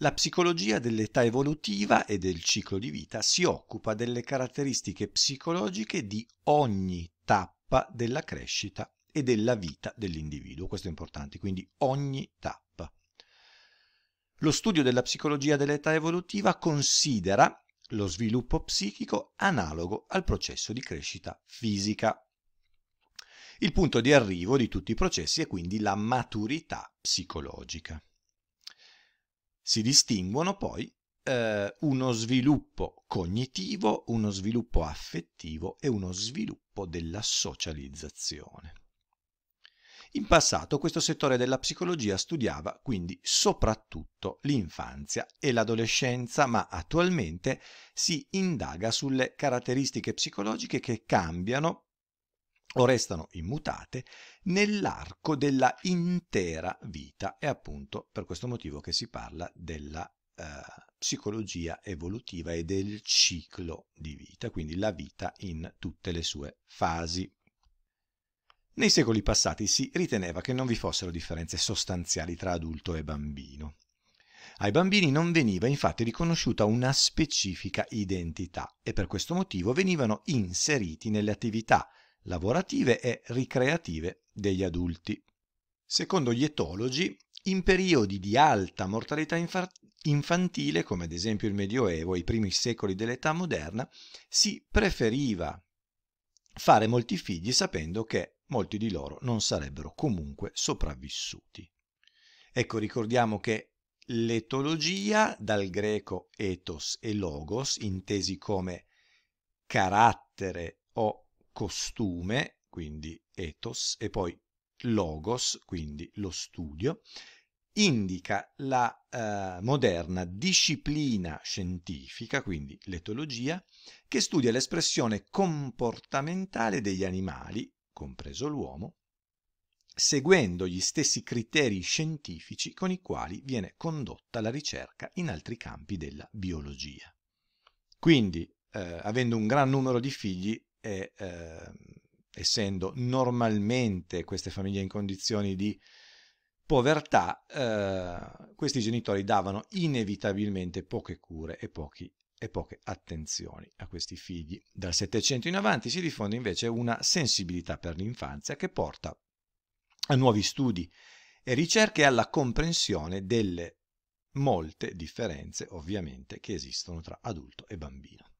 La psicologia dell'età evolutiva e del ciclo di vita si occupa delle caratteristiche psicologiche di ogni tappa della crescita e della vita dell'individuo. Questo è importante, quindi ogni tappa. Lo studio della psicologia dell'età evolutiva considera lo sviluppo psichico analogo al processo di crescita fisica. Il punto di arrivo di tutti i processi è quindi la maturità psicologica si distinguono poi eh, uno sviluppo cognitivo, uno sviluppo affettivo e uno sviluppo della socializzazione. In passato questo settore della psicologia studiava quindi soprattutto l'infanzia e l'adolescenza, ma attualmente si indaga sulle caratteristiche psicologiche che cambiano o restano immutate nell'arco della intera vita. È appunto per questo motivo che si parla della eh, psicologia evolutiva e del ciclo di vita, quindi la vita in tutte le sue fasi. Nei secoli passati si riteneva che non vi fossero differenze sostanziali tra adulto e bambino. Ai bambini non veniva infatti riconosciuta una specifica identità e per questo motivo venivano inseriti nelle attività lavorative e ricreative degli adulti. Secondo gli etologi, in periodi di alta mortalità infa- infantile, come ad esempio il Medioevo e i primi secoli dell'età moderna, si preferiva fare molti figli sapendo che molti di loro non sarebbero comunque sopravvissuti. Ecco, ricordiamo che l'etologia, dal greco ethos e logos, intesi come carattere o costume, quindi ethos, e poi logos, quindi lo studio, indica la eh, moderna disciplina scientifica, quindi l'etologia, che studia l'espressione comportamentale degli animali, compreso l'uomo, seguendo gli stessi criteri scientifici con i quali viene condotta la ricerca in altri campi della biologia. Quindi, eh, avendo un gran numero di figli, e, eh, essendo normalmente queste famiglie in condizioni di povertà, eh, questi genitori davano inevitabilmente poche cure e, pochi, e poche attenzioni a questi figli. Dal Settecento in avanti si diffonde invece una sensibilità per l'infanzia che porta a nuovi studi e ricerche alla comprensione delle molte differenze ovviamente che esistono tra adulto e bambino.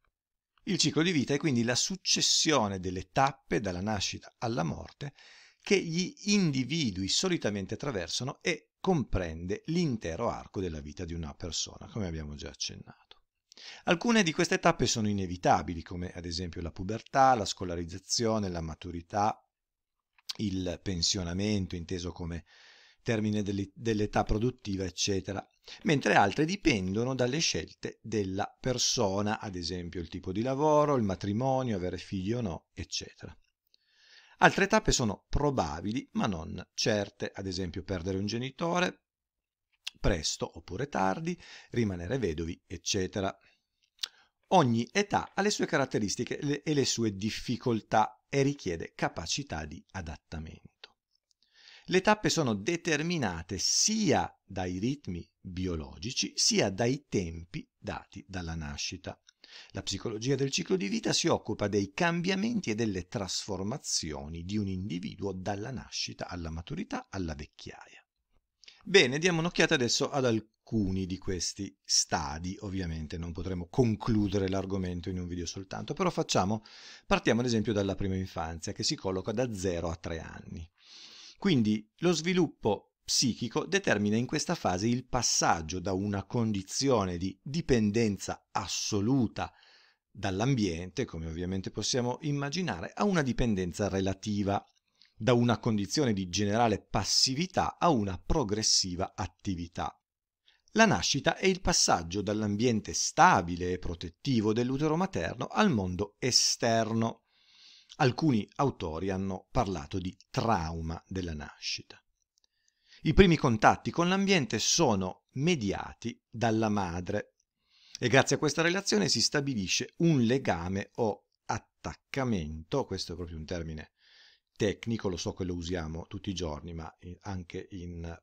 Il ciclo di vita è quindi la successione delle tappe dalla nascita alla morte che gli individui solitamente attraversano e comprende l'intero arco della vita di una persona, come abbiamo già accennato. Alcune di queste tappe sono inevitabili, come ad esempio la pubertà, la scolarizzazione, la maturità, il pensionamento inteso come termine dell'età produttiva, eccetera, mentre altre dipendono dalle scelte della persona, ad esempio il tipo di lavoro, il matrimonio, avere figli o no, eccetera. Altre tappe sono probabili ma non certe, ad esempio perdere un genitore, presto oppure tardi, rimanere vedovi, eccetera. Ogni età ha le sue caratteristiche e le sue difficoltà e richiede capacità di adattamento. Le tappe sono determinate sia dai ritmi biologici sia dai tempi dati dalla nascita. La psicologia del ciclo di vita si occupa dei cambiamenti e delle trasformazioni di un individuo dalla nascita alla maturità alla vecchiaia. Bene, diamo un'occhiata adesso ad alcuni di questi stadi, ovviamente non potremo concludere l'argomento in un video soltanto, però facciamo, partiamo ad esempio dalla prima infanzia che si colloca da 0 a 3 anni. Quindi lo sviluppo psichico determina in questa fase il passaggio da una condizione di dipendenza assoluta dall'ambiente, come ovviamente possiamo immaginare, a una dipendenza relativa, da una condizione di generale passività a una progressiva attività. La nascita è il passaggio dall'ambiente stabile e protettivo dell'utero materno al mondo esterno, Alcuni autori hanno parlato di trauma della nascita. I primi contatti con l'ambiente sono mediati dalla madre e grazie a questa relazione si stabilisce un legame o attaccamento, questo è proprio un termine tecnico, lo so che lo usiamo tutti i giorni, ma anche in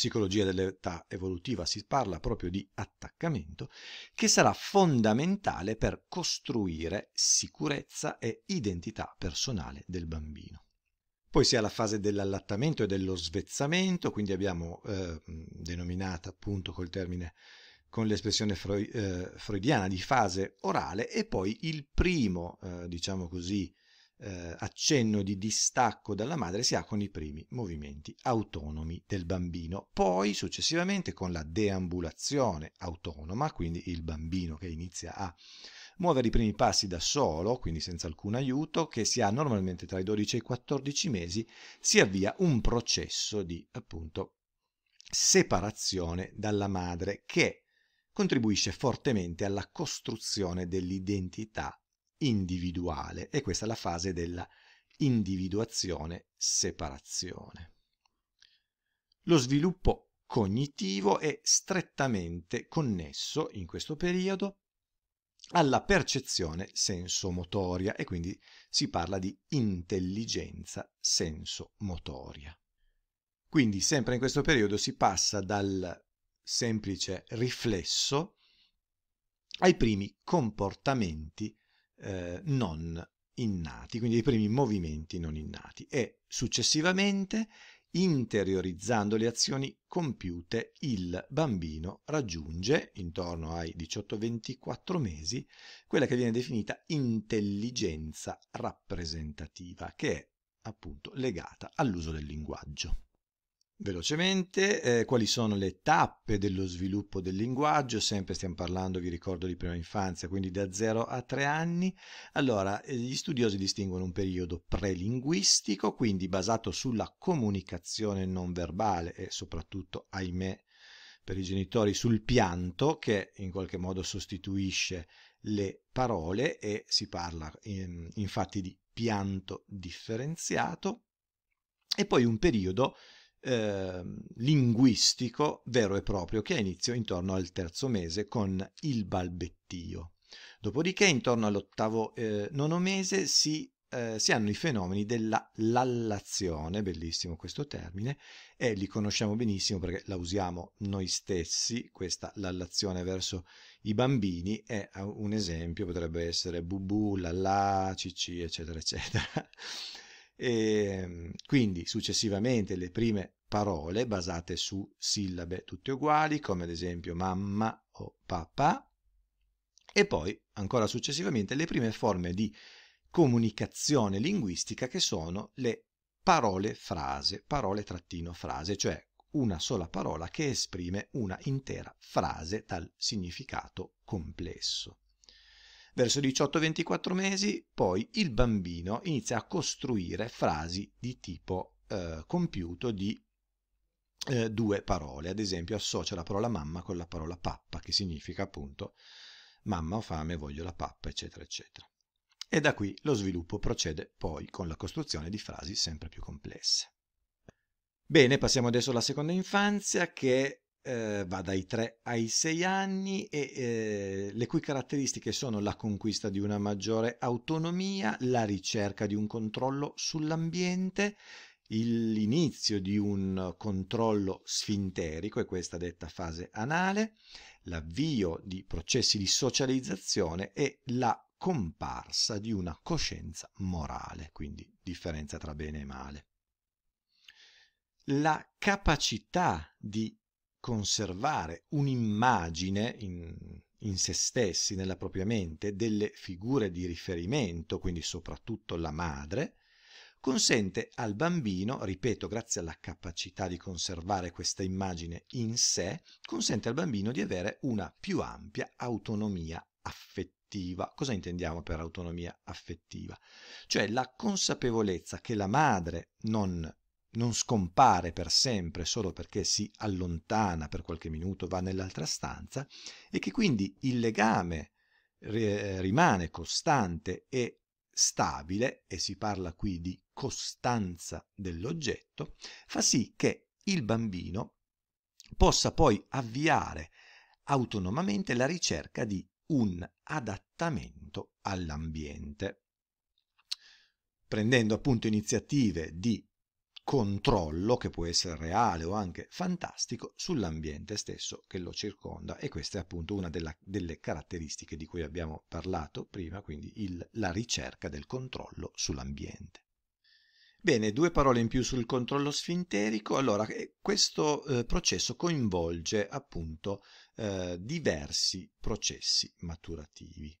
psicologia dell'età evolutiva si parla proprio di attaccamento, che sarà fondamentale per costruire sicurezza e identità personale del bambino. Poi si ha la fase dell'allattamento e dello svezzamento, quindi abbiamo eh, denominata appunto col termine con l'espressione eh, freudiana di fase orale e poi il primo, eh, diciamo così, eh, accenno di distacco dalla madre si ha con i primi movimenti autonomi del bambino, poi successivamente con la deambulazione autonoma, quindi il bambino che inizia a muovere i primi passi da solo, quindi senza alcun aiuto, che si ha normalmente tra i 12 e i 14 mesi, si avvia un processo di appunto separazione dalla madre che contribuisce fortemente alla costruzione dell'identità individuale e questa è la fase della individuazione-separazione. Lo sviluppo cognitivo è strettamente connesso in questo periodo alla percezione sensomotoria e quindi si parla di intelligenza sensomotoria. Quindi sempre in questo periodo si passa dal semplice riflesso ai primi comportamenti eh, non innati, quindi i primi movimenti non innati, e successivamente, interiorizzando le azioni compiute, il bambino raggiunge, intorno ai 18-24 mesi, quella che viene definita intelligenza rappresentativa, che è appunto legata all'uso del linguaggio. Velocemente, eh, quali sono le tappe dello sviluppo del linguaggio? Sempre stiamo parlando, vi ricordo, di prima infanzia, quindi da 0 a 3 anni. Allora, eh, gli studiosi distinguono un periodo prelinguistico, quindi basato sulla comunicazione non verbale e soprattutto, ahimè, per i genitori sul pianto che in qualche modo sostituisce le parole e si parla in, ehm, infatti di pianto differenziato e poi un periodo eh, linguistico vero e proprio che ha inizio intorno al terzo mese con il balbettio. Dopodiché intorno all'ottavo eh, nono mese si, eh, si hanno i fenomeni della lallazione, bellissimo questo termine, e li conosciamo benissimo perché la usiamo noi stessi, questa lallazione verso i bambini è un esempio, potrebbe essere bubu, lalla, cici, eccetera, eccetera. E, ehm, quindi successivamente le prime parole basate su sillabe tutte uguali, come ad esempio mamma o papà, e poi ancora successivamente le prime forme di comunicazione linguistica che sono le parole frase, parole trattino frase, cioè una sola parola che esprime una intera frase dal significato complesso. Verso 18-24 mesi poi il bambino inizia a costruire frasi di tipo eh, compiuto di eh, due parole, ad esempio associa la parola mamma con la parola pappa, che significa appunto mamma ho fame, voglio la pappa, eccetera, eccetera. E da qui lo sviluppo procede poi con la costruzione di frasi sempre più complesse. Bene, passiamo adesso alla seconda infanzia che eh, va dai 3 ai 6 anni e eh, le cui caratteristiche sono la conquista di una maggiore autonomia, la ricerca di un controllo sull'ambiente, l'inizio di un controllo sfinterico, e questa detta fase anale, l'avvio di processi di socializzazione e la comparsa di una coscienza morale, quindi differenza tra bene e male. La capacità di conservare un'immagine in, in se stessi, nella propria mente, delle figure di riferimento, quindi soprattutto la madre, consente al bambino, ripeto, grazie alla capacità di conservare questa immagine in sé, consente al bambino di avere una più ampia autonomia affettiva. Cosa intendiamo per autonomia affettiva? Cioè la consapevolezza che la madre non non scompare per sempre solo perché si allontana per qualche minuto, va nell'altra stanza, e che quindi il legame rimane costante e stabile, e si parla qui di costanza dell'oggetto, fa sì che il bambino possa poi avviare autonomamente la ricerca di un adattamento all'ambiente prendendo appunto iniziative di controllo che può essere reale o anche fantastico sull'ambiente stesso che lo circonda e questa è appunto una della, delle caratteristiche di cui abbiamo parlato prima, quindi il, la ricerca del controllo sull'ambiente. Bene, due parole in più sul controllo sfinterico. Allora, eh, questo eh, processo coinvolge appunto eh, diversi processi maturativi.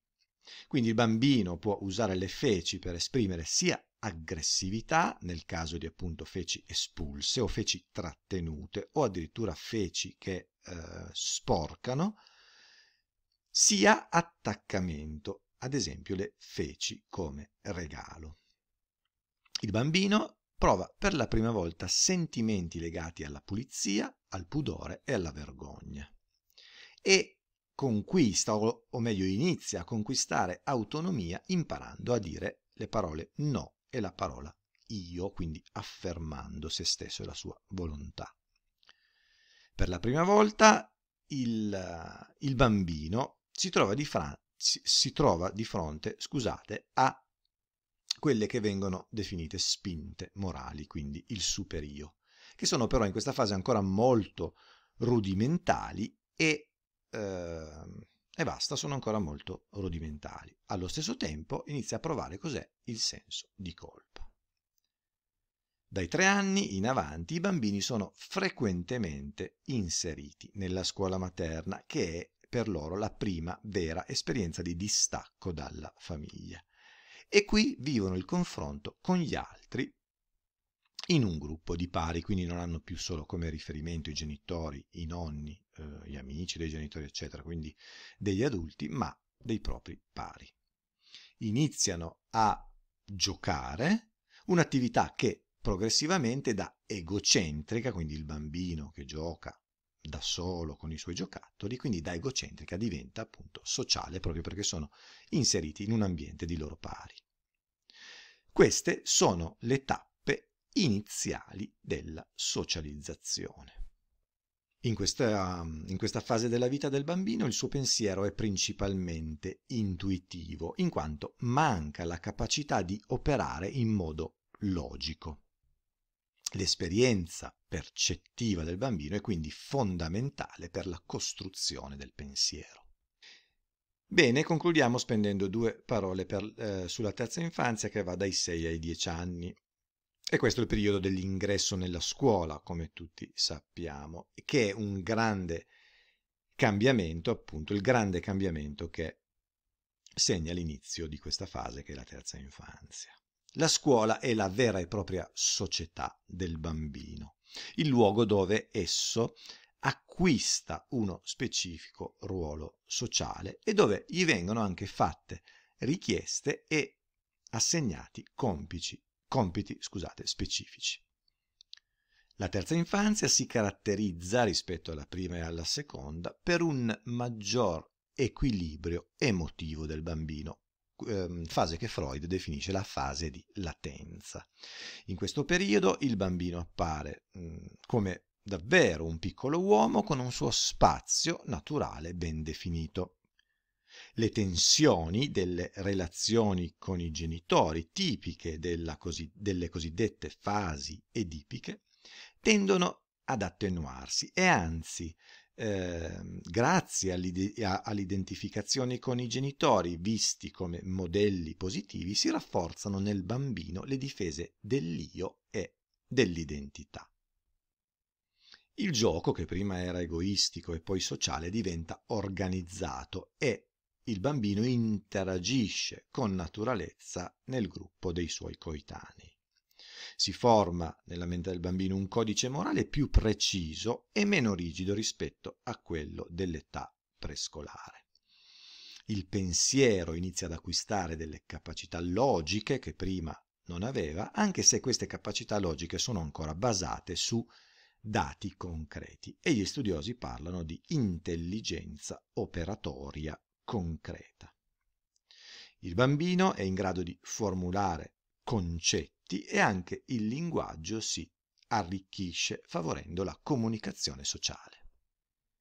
Quindi il bambino può usare le feci per esprimere sia aggressività, nel caso di appunto feci espulse o feci trattenute o addirittura feci che eh, sporcano, sia attaccamento, ad esempio le feci come regalo. Il bambino prova per la prima volta sentimenti legati alla pulizia, al pudore e alla vergogna. E conquista, o, o meglio inizia a conquistare autonomia imparando a dire le parole no e la parola io, quindi affermando se stesso e la sua volontà. Per la prima volta il, il bambino si trova, di fra, si, si trova di fronte scusate, a quelle che vengono definite spinte morali, quindi il super io, che sono però in questa fase ancora molto rudimentali e eh, e basta, sono ancora molto rudimentali. Allo stesso tempo inizia a provare cos'è il senso di colpa. Dai tre anni in avanti i bambini sono frequentemente inseriti nella scuola materna, che è per loro la prima vera esperienza di distacco dalla famiglia. E qui vivono il confronto con gli altri in un gruppo di pari, quindi non hanno più solo come riferimento i genitori, i nonni, eh, gli amici dei genitori, eccetera, quindi degli adulti, ma dei propri pari. Iniziano a giocare un'attività che progressivamente da egocentrica, quindi il bambino che gioca da solo con i suoi giocattoli, quindi da egocentrica diventa appunto sociale proprio perché sono inseriti in un ambiente di loro pari. Queste sono le tappe iniziali della socializzazione. In questa, in questa, fase della vita del bambino il suo pensiero è principalmente intuitivo, in quanto manca la capacità di operare in modo logico. L'esperienza percettiva del bambino è quindi fondamentale per la costruzione del pensiero. Bene, concludiamo spendendo due parole per, eh, sulla terza infanzia che va dai 6 ai 10 anni. E questo è il periodo dell'ingresso nella scuola, come tutti sappiamo, che è un grande cambiamento, appunto, il grande cambiamento che segna l'inizio di questa fase che è la terza infanzia. La scuola è la vera e propria società del bambino, il luogo dove esso acquista uno specifico ruolo sociale e dove gli vengono anche fatte richieste e assegnati compici compiti scusate, specifici. La terza infanzia si caratterizza rispetto alla prima e alla seconda per un maggior equilibrio emotivo del bambino, ehm, fase che Freud definisce la fase di latenza. In questo periodo il bambino appare mm, come davvero un piccolo uomo con un suo spazio naturale ben definito le tensioni delle relazioni con i genitori, tipiche cosi, delle cosiddette fasi edipiche, tendono ad attenuarsi e anzi, eh, grazie all'identificazione con i genitori, visti come modelli positivi, si rafforzano nel bambino le difese dell'io e dell'identità. Il gioco, che prima era egoistico e poi sociale, diventa organizzato e il bambino interagisce con naturalezza nel gruppo dei suoi coetanei. Si forma nella mente del bambino un codice morale più preciso e meno rigido rispetto a quello dell'età prescolare. Il pensiero inizia ad acquistare delle capacità logiche che prima non aveva, anche se queste capacità logiche sono ancora basate su dati concreti e gli studiosi parlano di intelligenza operatoria concreta. Il bambino è in grado di formulare concetti e anche il linguaggio si arricchisce favorendo la comunicazione sociale.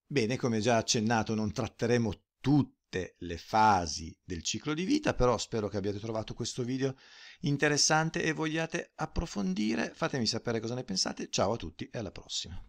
Bene, come già accennato, non tratteremo tutte le fasi del ciclo di vita, però spero che abbiate trovato questo video interessante e vogliate approfondire. Fatemi sapere cosa ne pensate. Ciao a tutti e alla prossima.